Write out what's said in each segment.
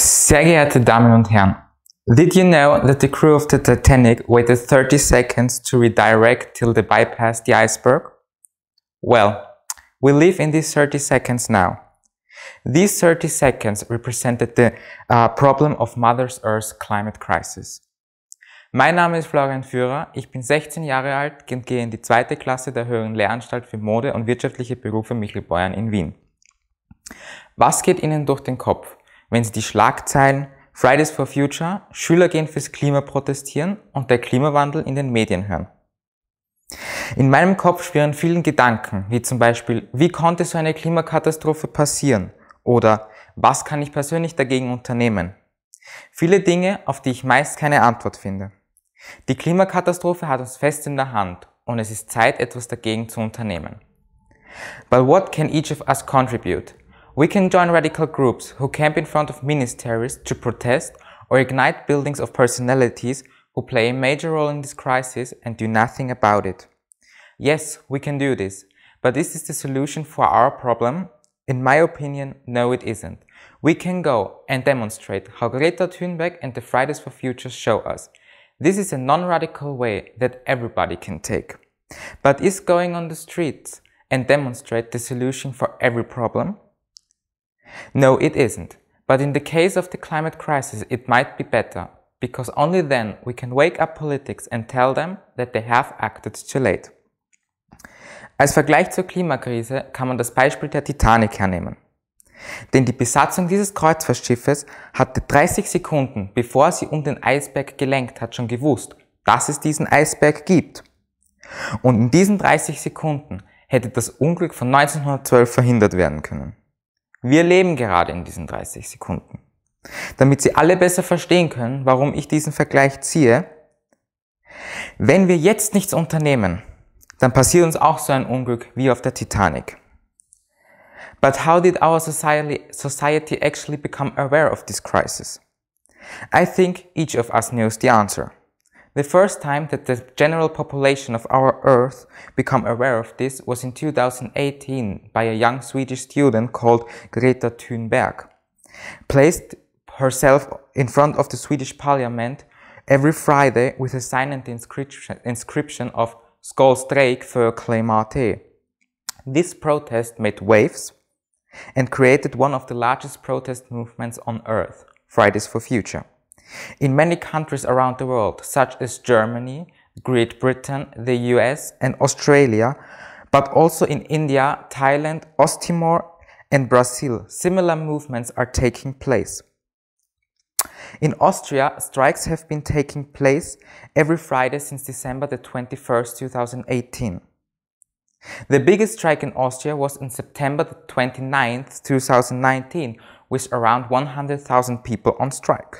Sehr geehrte Damen und Herren, Did you know that the crew of the Titanic waited 30 seconds to redirect till they bypassed the iceberg? Well, we live in these 30 seconds now. These 30 seconds represented the uh, problem of Mother Earth's climate crisis. Mein Name ist Florian Führer, ich bin 16 Jahre alt und gehe in die zweite Klasse der Höheren Lehranstalt für Mode und wirtschaftliche Berufe Michelbeuern in Wien. Was geht Ihnen durch den Kopf? wenn Sie die Schlagzeilen Fridays for Future, Schüler gehen fürs Klima protestieren und der Klimawandel in den Medien hören. In meinem Kopf schwirren vielen Gedanken, wie zum Beispiel, wie konnte so eine Klimakatastrophe passieren? Oder was kann ich persönlich dagegen unternehmen? Viele Dinge, auf die ich meist keine Antwort finde. Die Klimakatastrophe hat uns fest in der Hand und es ist Zeit, etwas dagegen zu unternehmen. But what can each of us contribute? We can join radical groups who camp in front of ministries to protest or ignite buildings of personalities who play a major role in this crisis and do nothing about it. Yes, we can do this, but this is the solution for our problem? In my opinion, no it isn't. We can go and demonstrate how Greta Thunberg and the Fridays for Future show us. This is a non-radical way that everybody can take. But is going on the streets and demonstrate the solution for every problem? No, it isn't. But in the case of the climate crisis, it might be better, because only then we can wake up politics and tell them that they have acted too late. Als Vergleich zur Klimakrise kann man das Beispiel der Titanic hernehmen. Denn die Besatzung dieses Kreuzfahrtschiffes hatte 30 Sekunden, bevor sie um den Eisberg gelenkt hat, schon gewusst, dass es diesen Eisberg gibt. Und in diesen 30 Sekunden hätte das Unglück von 1912 verhindert werden können. Wir leben gerade in diesen 30 Sekunden. Damit Sie alle besser verstehen können, warum ich diesen Vergleich ziehe, wenn wir jetzt nichts unternehmen, dann passiert uns auch so ein Unglück wie auf der Titanic. But how did our society, actually become aware of this crisis? I think each of us knows the answer. The first time that the general population of our Earth became aware of this was in 2018 by a young Swedish student called Greta Thunberg. Placed herself in front of the Swedish parliament every Friday with a silent inscription, inscription of Skålstrejk för klimatet. This protest made waves and created one of the largest protest movements on Earth, Fridays for Future. In many countries around the world, such as Germany, Great Britain, the US and Australia, but also in India, Thailand, Ostimor and Brazil, similar movements are taking place. In Austria, strikes have been taking place every Friday since December the 21st, 2018. The biggest strike in Austria was on September the 29th, 2019, with around 100,000 people on strike.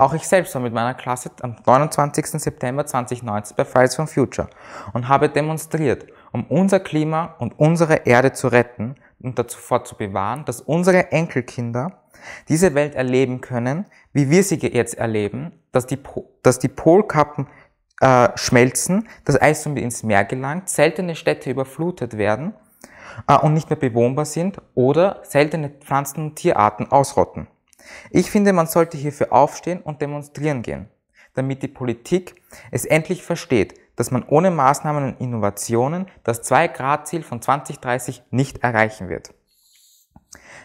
Auch ich selbst war mit meiner Klasse am 29. September 2019 bei Fridays for Future und habe demonstriert, um unser Klima und unsere Erde zu retten und davor zu bewahren, dass unsere Enkelkinder diese Welt erleben können, wie wir sie jetzt erleben, dass die, dass die Polkappen äh, schmelzen, das Eis somit ins Meer gelangt, seltene Städte überflutet werden äh, und nicht mehr bewohnbar sind oder seltene Pflanzen und Tierarten ausrotten. Ich finde, man sollte hierfür aufstehen und demonstrieren gehen, damit die Politik es endlich versteht, dass man ohne Maßnahmen und Innovationen das 2-Grad-Ziel von 2030 nicht erreichen wird.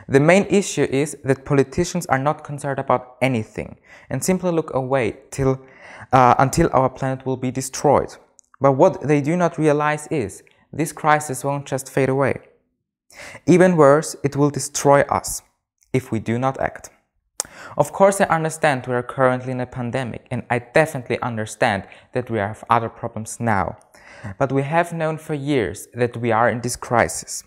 The main issue is that politicians are not concerned about anything and simply look away till, uh, until our planet will be destroyed. But what they do not realize is this crisis won't just fade away. Even worse, it will destroy us if we do not act. Of course, I understand we are currently in a pandemic, and I definitely understand that we have other problems now. But we have known for years that we are in this crisis.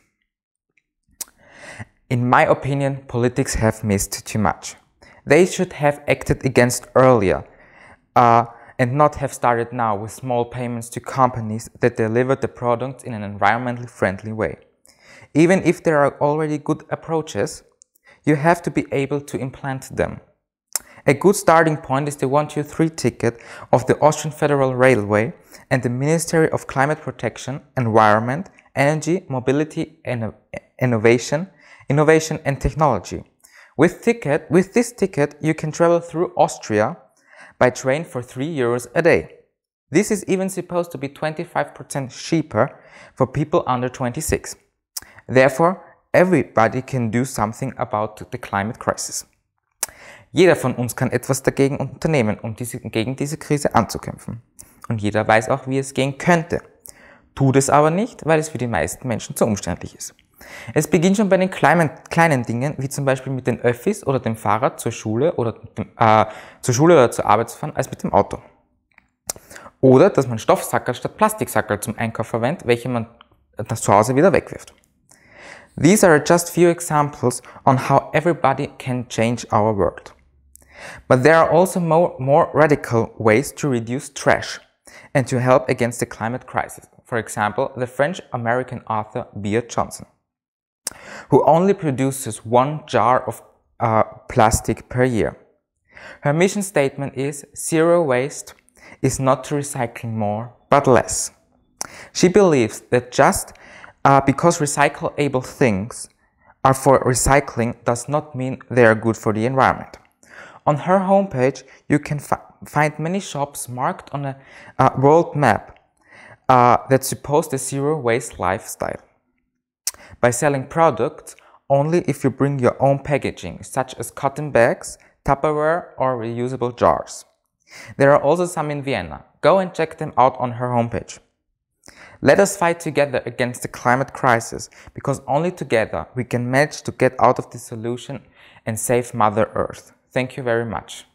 In my opinion, politics have missed too much. They should have acted against earlier uh, and not have started now with small payments to companies that deliver the products in an environmentally friendly way. Even if there are already good approaches, you have to be able to implant them. A good starting point is the 123 ticket of the Austrian Federal Railway and the Ministry of Climate Protection, Environment, Energy, Mobility and Innovation, Innovation and Technology. With, ticket, with this ticket, you can travel through Austria by train for 3 euros a day. This is even supposed to be 25% cheaper for people under 26. Therefore, Everybody can do something about the climate crisis. Jeder von uns kann etwas dagegen unternehmen, um diese, gegen diese Krise anzukämpfen. Und jeder weiß auch, wie es gehen könnte. Tut es aber nicht, weil es für die meisten Menschen zu umständlich ist. Es beginnt schon bei den kleinen, kleinen Dingen, wie zum Beispiel mit den Öffis oder dem Fahrrad zur Schule oder, dem, äh, zur, Schule oder zur Arbeit zu fahren, als mit dem Auto. Oder dass man Stoffsackerl statt Plastiksackerl zum Einkauf verwendet, welche man äh, das zu Hause wieder wegwirft. These are just few examples on how everybody can change our world. But there are also more, more radical ways to reduce trash and to help against the climate crisis. For example, the French-American author Beard Johnson, who only produces one jar of uh, plastic per year. Her mission statement is zero waste is not to recycling more, but less. She believes that just uh, because recyclable things are for recycling does not mean they are good for the environment. On her homepage, you can fi find many shops marked on a uh, world map uh, that support a zero waste lifestyle by selling products only if you bring your own packaging, such as cotton bags, Tupperware, or reusable jars. There are also some in Vienna. Go and check them out on her homepage. Let us fight together against the climate crisis because only together we can manage to get out of this solution and save Mother Earth. Thank you very much.